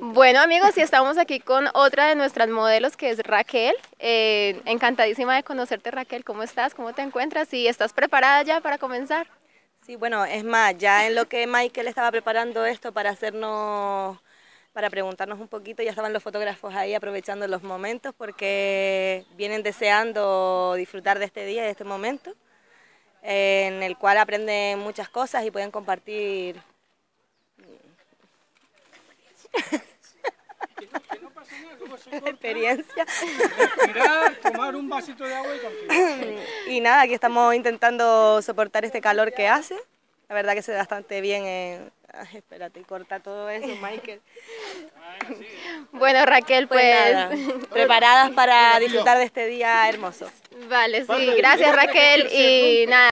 Bueno amigos, y estamos aquí con otra de nuestras modelos que es Raquel. Eh, encantadísima de conocerte Raquel, ¿cómo estás? ¿Cómo te encuentras? ¿Y estás preparada ya para comenzar? Sí, bueno, es más, ya en lo que Michael estaba preparando esto para hacernos, para preguntarnos un poquito, ya estaban los fotógrafos ahí aprovechando los momentos porque vienen deseando disfrutar de este día, de este momento, eh, en el cual aprenden muchas cosas y pueden compartir experiencia. y, nada, aquí estamos intentando soportar este calor que hace. La verdad que se ve bastante bien. Eh. espérate, corta todo eso, Michael. bueno, Raquel, pues... pues preparadas para disfrutar de este día hermoso. Vale, sí, gracias Raquel y nada.